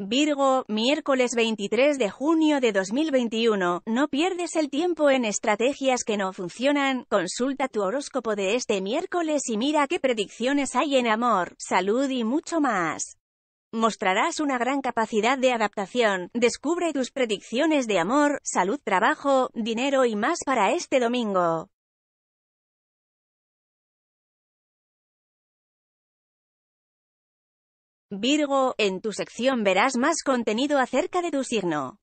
Virgo, miércoles 23 de junio de 2021, no pierdes el tiempo en estrategias que no funcionan, consulta tu horóscopo de este miércoles y mira qué predicciones hay en amor, salud y mucho más. Mostrarás una gran capacidad de adaptación, descubre tus predicciones de amor, salud, trabajo, dinero y más para este domingo. Virgo, en tu sección verás más contenido acerca de tu signo.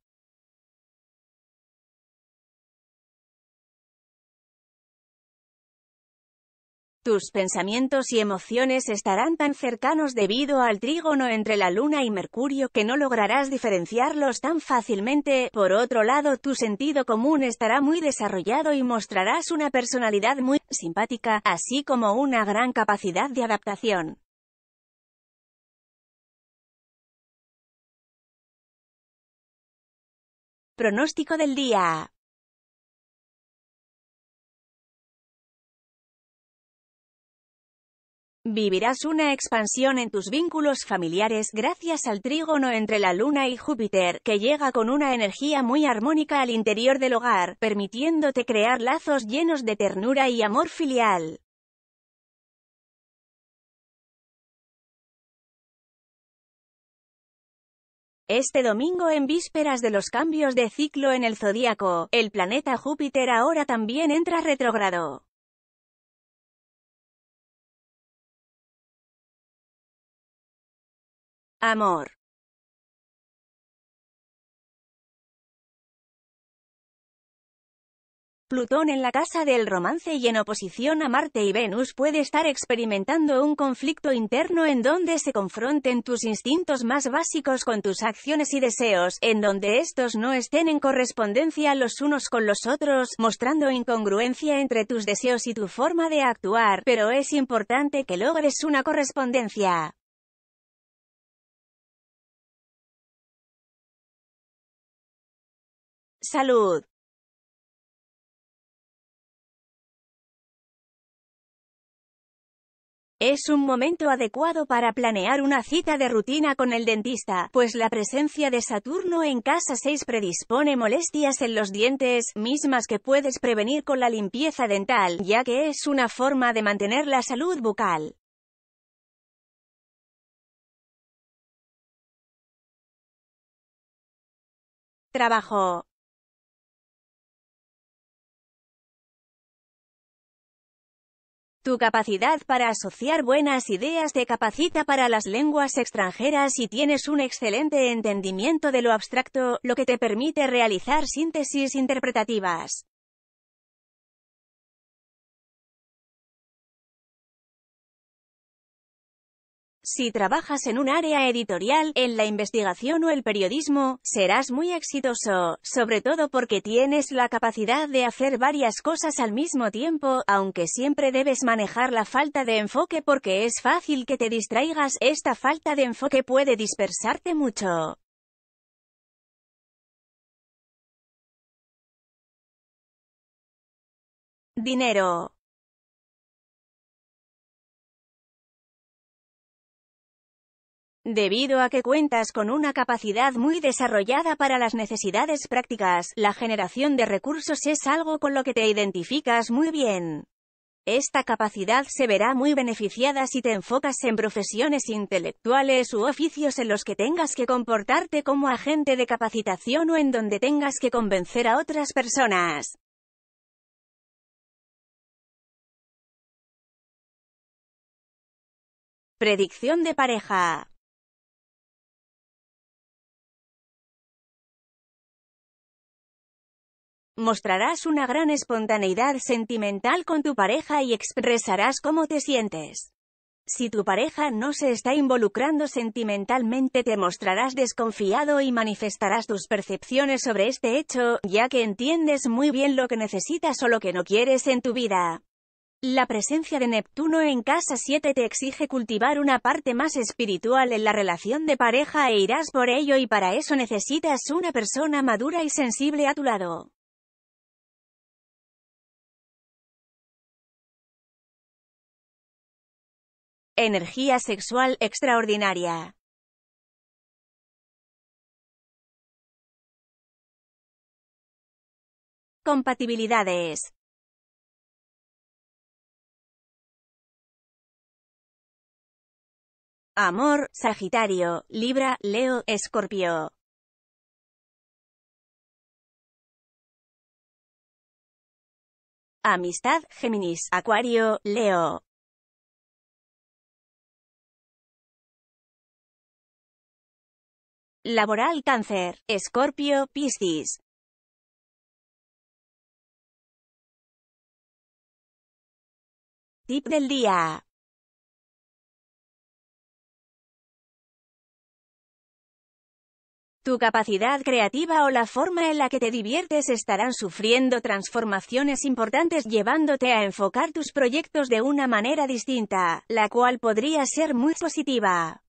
Tus pensamientos y emociones estarán tan cercanos debido al trígono entre la Luna y Mercurio que no lograrás diferenciarlos tan fácilmente. Por otro lado, tu sentido común estará muy desarrollado y mostrarás una personalidad muy simpática, así como una gran capacidad de adaptación. Pronóstico del día. Vivirás una expansión en tus vínculos familiares gracias al trígono entre la Luna y Júpiter, que llega con una energía muy armónica al interior del hogar, permitiéndote crear lazos llenos de ternura y amor filial. Este domingo en vísperas de los cambios de ciclo en el zodíaco, el planeta Júpiter ahora también entra retrógrado. Amor. Plutón en la casa del romance y en oposición a Marte y Venus puede estar experimentando un conflicto interno en donde se confronten tus instintos más básicos con tus acciones y deseos, en donde estos no estén en correspondencia los unos con los otros, mostrando incongruencia entre tus deseos y tu forma de actuar, pero es importante que logres una correspondencia. Salud. Es un momento adecuado para planear una cita de rutina con el dentista, pues la presencia de Saturno en casa 6 predispone molestias en los dientes, mismas que puedes prevenir con la limpieza dental, ya que es una forma de mantener la salud bucal. Trabajo Tu capacidad para asociar buenas ideas te capacita para las lenguas extranjeras y tienes un excelente entendimiento de lo abstracto, lo que te permite realizar síntesis interpretativas. Si trabajas en un área editorial, en la investigación o el periodismo, serás muy exitoso, sobre todo porque tienes la capacidad de hacer varias cosas al mismo tiempo, aunque siempre debes manejar la falta de enfoque porque es fácil que te distraigas, esta falta de enfoque puede dispersarte mucho. Dinero Debido a que cuentas con una capacidad muy desarrollada para las necesidades prácticas, la generación de recursos es algo con lo que te identificas muy bien. Esta capacidad se verá muy beneficiada si te enfocas en profesiones intelectuales u oficios en los que tengas que comportarte como agente de capacitación o en donde tengas que convencer a otras personas. Predicción de pareja Mostrarás una gran espontaneidad sentimental con tu pareja y expresarás cómo te sientes. Si tu pareja no se está involucrando sentimentalmente te mostrarás desconfiado y manifestarás tus percepciones sobre este hecho, ya que entiendes muy bien lo que necesitas o lo que no quieres en tu vida. La presencia de Neptuno en casa 7 te exige cultivar una parte más espiritual en la relación de pareja e irás por ello y para eso necesitas una persona madura y sensible a tu lado. Energía sexual extraordinaria. Compatibilidades. Amor, Sagitario, Libra, Leo, Escorpio. Amistad, Géminis, Acuario, Leo. Laboral Cáncer, Escorpio, Piscis. Tip del día. Tu capacidad creativa o la forma en la que te diviertes estarán sufriendo transformaciones importantes llevándote a enfocar tus proyectos de una manera distinta, la cual podría ser muy positiva.